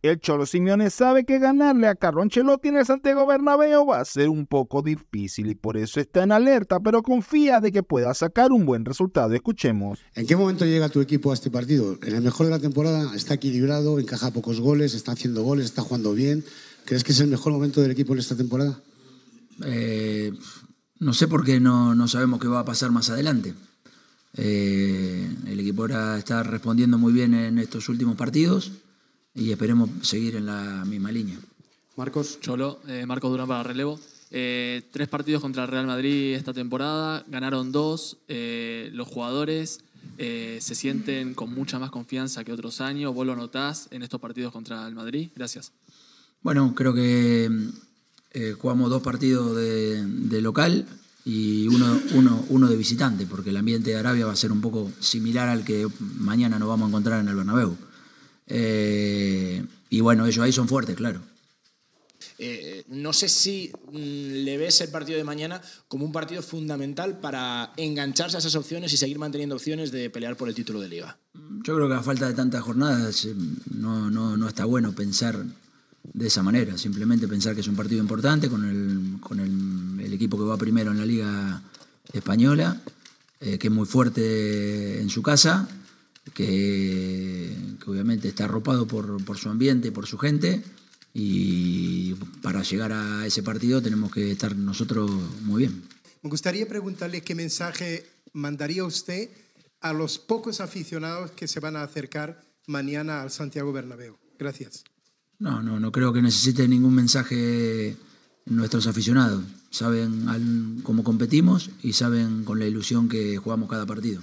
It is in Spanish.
El Cholo Simeone sabe que ganarle a Carlo Ancelotti en el Santiago Bernabéu va a ser un poco difícil y por eso está en alerta, pero confía de que pueda sacar un buen resultado. Escuchemos. ¿En qué momento llega tu equipo a este partido? En el mejor de la temporada está equilibrado, encaja pocos goles, está haciendo goles, está jugando bien. ¿Crees que es el mejor momento del equipo en esta temporada? Eh, no sé porque no, sabemos qué va a pasar más adelante. Eh, el equipo ahora está respondiendo muy bien en estos últimos partidos y esperemos seguir en la misma línea. Marcos. Cholo, eh, Marcos Durán para relevo. Eh, tres partidos contra el Real Madrid esta temporada, ganaron dos. Eh, los jugadores se sienten con mucha más confianza que otros años. ¿Vos lo notás en estos partidos contra el Madrid? Gracias. Bueno, creo que jugamos dos partidos de, local y uno, uno, de visitante, porque el ambiente de Arabia va a ser un poco similar al que mañana nos vamos a encontrar en el Bernabéu. Eh, y bueno, ellos ahí son fuertes, claro. Eh, no sé si mm, le ves el partido de mañana como un partido fundamental para engancharse a esas opciones y seguir manteniendo opciones de pelear por el título de liga. Yo creo que a falta de tantas jornadas eh, no, no, no está bueno pensar de esa manera, simplemente pensar que es un partido importante con el, con el, equipo que va primero en la liga española, que es muy fuerte en su casa, que obviamente está arropado por, su ambiente, por su gente, y para llegar a ese partido tenemos que estar nosotros muy bien. Me gustaría preguntarle qué mensaje mandaría usted a los pocos aficionados que se van a acercar mañana al Santiago Bernabéu. Gracias. No, no, no creo que necesite ningún mensaje nuestros aficionados. Saben cómo competimos y saben con la ilusión que jugamos cada partido.